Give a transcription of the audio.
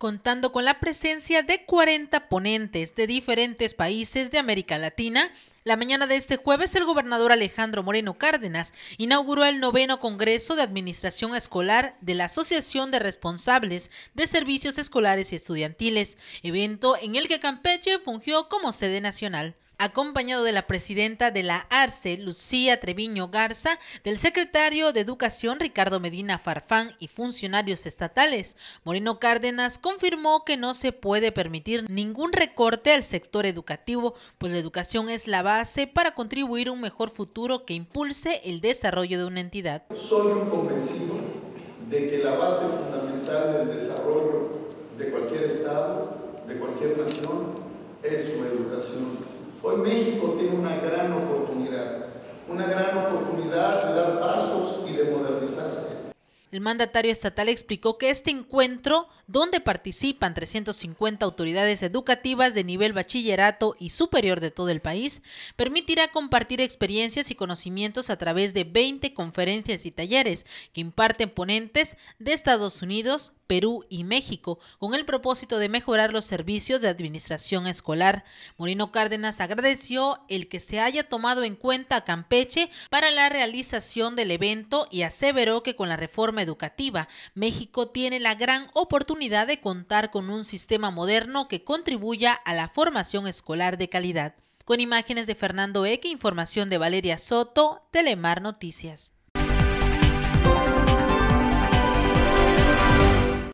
contando con la presencia de 40 ponentes de diferentes países de América Latina. La mañana de este jueves, el gobernador Alejandro Moreno Cárdenas inauguró el noveno Congreso de Administración Escolar de la Asociación de Responsables de Servicios Escolares y Estudiantiles, evento en el que Campeche fungió como sede nacional acompañado de la presidenta de la ARCE, Lucía Treviño Garza, del secretario de Educación, Ricardo Medina Farfán, y funcionarios estatales. Moreno Cárdenas confirmó que no se puede permitir ningún recorte al sector educativo, pues la educación es la base para contribuir a un mejor futuro que impulse el desarrollo de una entidad. Soy convencido de que la base fundamental del desarrollo de cualquier Estado, de cualquier nación, es México tiene una gran oportunidad, una gran oportunidad de dar pasos y de modernizarse. El mandatario estatal explicó que este encuentro, donde participan 350 autoridades educativas de nivel bachillerato y superior de todo el país, permitirá compartir experiencias y conocimientos a través de 20 conferencias y talleres que imparten ponentes de Estados Unidos, Perú y México con el propósito de mejorar los servicios de administración escolar. Moreno Cárdenas agradeció el que se haya tomado en cuenta a Campeche para la realización del evento y aseveró que con la reforma educativa México tiene la gran oportunidad de contar con un sistema moderno que contribuya a la formación escolar de calidad. Con imágenes de Fernando Eque, información de Valeria Soto, Telemar Noticias.